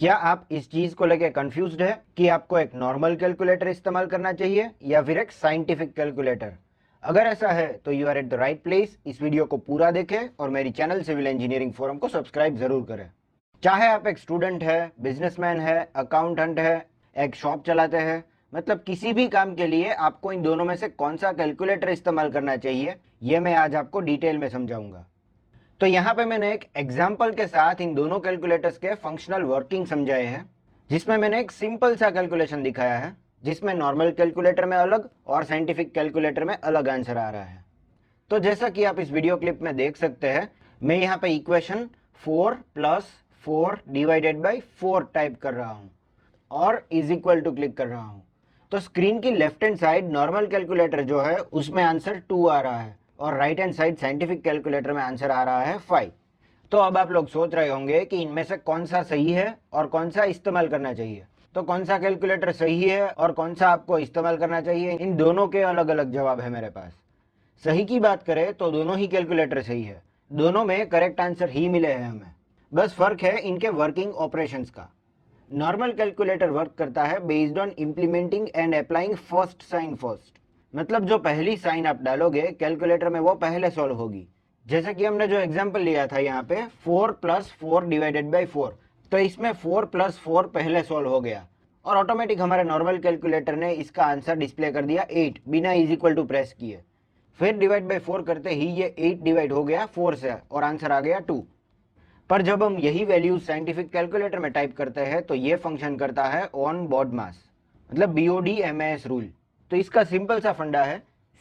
क्या आप इस चीज को लेकर कंफ्यूज है कि आपको एक नॉर्मल कैलकुलेटर इस्तेमाल करना चाहिए या फिर एक साइंटिफिक कैलकुलेटर अगर ऐसा है तो you are at the right place इस वीडियो को पूरा देखें और मेरी चैनल सिविल इंजीनियरिंग फोरम को सब्सक्राइब जरूर करें चाहे आप एक स्टूडेंट है बिजनेसमैन है अकाउंटेंट है एक शॉप चलाते हैं मतलब किसी भी काम के लिए आपको इन दोनों में से कौन सा कैलकुलेटर इस्तेमाल करना चाहिए यह मैं आज आपको डिटेल में समझाऊंगा तो यहाँ पे मैंने एक एग्जाम्पल के साथ इन दोनों कैलकुलेटर्स के फंक्शनल वर्किंग समझाए हैं जिसमें मैंने एक सिंपल सा कैलकुलेशन दिखाया है जिसमें नॉर्मल कैलकुलेटर में अलग और साइंटिफिक कैलकुलेटर में अलग आंसर आ रहा है तो जैसा कि आप इस वीडियो क्लिप में देख सकते हैं मैं यहाँ पे equation four plus four divided by four type कर रहा हूँ और इज इक्वल टू क्लिक कर रहा हूँ तो स्क्रीन की left hand side normal calculator जो है उसमें आंसर टू आ रहा है और right hand side scientific calculator में आंसर आ रहा है फाइव तो अब आप लोग सोच रहे होंगे कि इनमें से कौन सा सही है और कौन सा इस्तेमाल करना चाहिए तो कौन सा कैलकुलेटर सही है और कौन सा आपको इस्तेमाल करना चाहिए इन दोनों के अलग अलग जवाब है मेरे पास सही की बात करें तो दोनों ही कैलकुलेटर सही है दोनों में करेक्ट आंसर ही मिले हैं हमें बस फर्क है इनके वर्किंग ऑपरेशन का नॉर्मल कैलकुलेटर वर्क करता है based on implementing and applying first sign first मतलब जो पहली साइन आप डालोगे कैलकुलेटर में वो पहले सॉल्व होगी जैसे कि हमने जो एग्जाम्पल लिया था यहाँ पे four plus four divided by four तो इसमें फोर प्लस फोर पहले सॉल्व हो गया और ऑटोमेटिक हमारे नॉर्मल कैलकुलेटर ने इसका आंसर डिस्प्ले कर दिया एट बिना इज इक्वल टू प्रेस किए फिर डिवाइड बाई फोर करते ही ये एट डिवाइड हो गया फोर से और आंसर आ गया टू पर जब हम यही वैल्यू साइंटिफिक कैलकुलेटर में टाइप करते हैं तो ये फंक्शन करता है ऑन बॉड मास मतलब B O M S rule तो इसका सिंपल सा फंडा है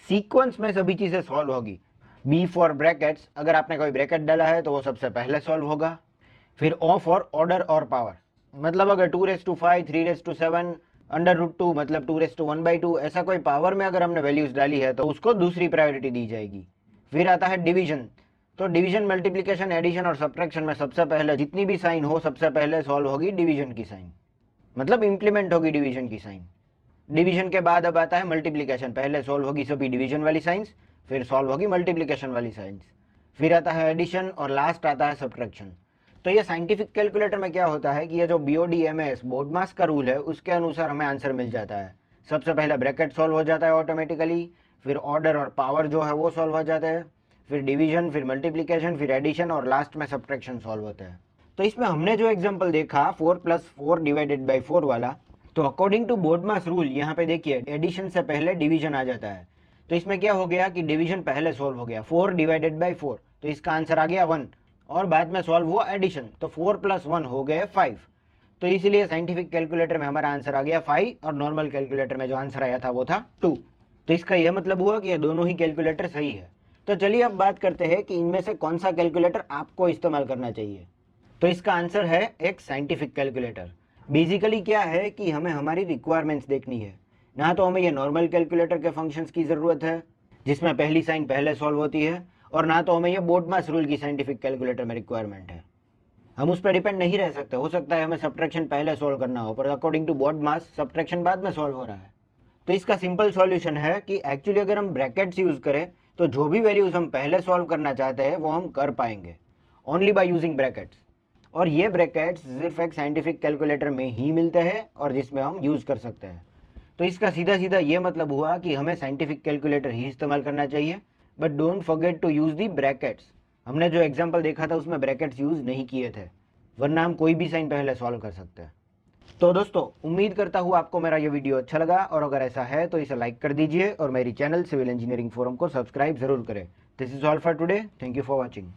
सीक्वेंस में सभी चीज़ें सॉल्व होगी बी फॉर ब्रैकेट्स अगर आपने कोई ब्रैकेट डाला है तो वो सबसे पहले सॉल्व होगा फिर ओ फॉर ऑर्डर और पावर मतलब अगर two raise to five three raise to seven under root two मतलब two raise to one by two ऐसा कोई पावर में अगर हमने वैल्यूज डाली है तो उसको दूसरी प्रायोरिटी दी जाएगी फिर आता है डिवीजन तो डिवीजन मल्टीप्लीकेशन एडिशन और सब्ट्रैक्शन में सबसे पहले जितनी भी साइन हो सबसे पहले सॉल्व होगी डिवीजन की साइन मतलब इंप्लीमेंट होगी डिवीजन की साइन डिवीजन के बाद अब आता है मल्टीप्लीकेशन पहले सॉल्व होगी सभी डिवीजन वाली साइंस फिर सॉल्व होगी मल्टीप्लीकेशन वाली साइंस फिर आता है एडिशन और लास्ट आता है सब्ट्रैक्शन तो ये साइंटिफिक कैलकुलेटर में क्या होता है कि ये जो B O D M S BODMAS का रूल है उसके अनुसार हमें आंसर मिल जाता है सबसे पहले ब्रैकेट सॉल्व हो जाता है ऑटोमेटिकली फिर ऑर्डर और पावर जो है वो सॉल्व हो जाता है फिर डिवीजन फिर मल्टीप्लीकेशन फिर एडिशन और लास्ट में सब्ट्रैक्शन सॉल्व होता है तो इसमें हमने जो एग्जाम्पल देखा four plus four divided by four वाला तो according to BODMAS rule यहाँ पे देखिए एडिशन से पहले डिवीजन आ जाता है तो इसमें क्या हो गया कि डिवीजन पहले सॉल्व हो गया फोर डिवाइडेड बाई फोर तो इसका आंसर आ गया वन और बाद में सॉल्व हुआ एडिशन तो फोर प्लस वन हो गए फाइव तो इसीलिए साइंटिफिक कैलकुलेटर में हमारा आंसर आ गया फाइव और नॉर्मल कैलकुलेटर में जो आंसर आया था वो था टू तो इसका यह मतलब हुआ कि ये दोनों ही कैलकुलेटर सही है तो चलिए अब बात करते हैं कि इनमें से कौन सा कैलकुलेटर आपको इस्तेमाल करना चाहिए तो इसका आंसर है एक साइंटिफिक कैलकुलेटर बेसिकली क्या है कि हमें हमारी रिक्वायरमेंट्स देखनी है ना तो हमें ये नॉर्मल कैलकुलेटर के फंक्शंस की ज़रूरत है जिसमें पहली साइन पहले सॉल्व होती है और ना तो हमें ये बोर्ड मास रूल की साइंटिफिक कैलकुलेटर में रिक्वायरमेंट है हम उस पर डिपेंड नहीं रह सकते हो सकता है हमें सब्ट्रैक्शन पहले सॉल्व करना हो पर according to BODMAS subtraction बाद में सॉल्व हो रहा है तो इसका सिंपल सॉल्यूशन है कि एक्चुअली अगर हम ब्रैकेट्स यूज़ करें तो जो भी वैल्यूज़ हम पहले सॉल्व करना चाहते हैं वो हम कर पाएंगे ओनली बाई यूजिंग ब्रैकेट्स और ये ब्रैकेट्स सिर्फ एक साइंटिफिक कैलकुलेटर में ही मिलते हैं और जिसमें हम यूज़ कर सकते हैं तो इसका सीधा सीधा ये मतलब हुआ कि हमें साइंटिफिक कैलकुलेटर ही इस्तेमाल करना चाहिए but don't forget to use the brackets हमने जो एग्जाम्पल देखा था उसमें ब्रैकेट्स यूज़ नहीं किए थे वरना हम कोई भी साइन पहले सॉल्व कर सकते हैं तो दोस्तों उम्मीद करता हूँ आपको मेरा ये वीडियो अच्छा लगा और अगर ऐसा है तो इसे लाइक कर दीजिए और मेरी चैनल सिविल इंजीनियरिंग फोरम को सब्सक्राइब जरूर करें this is all for today thank you for watching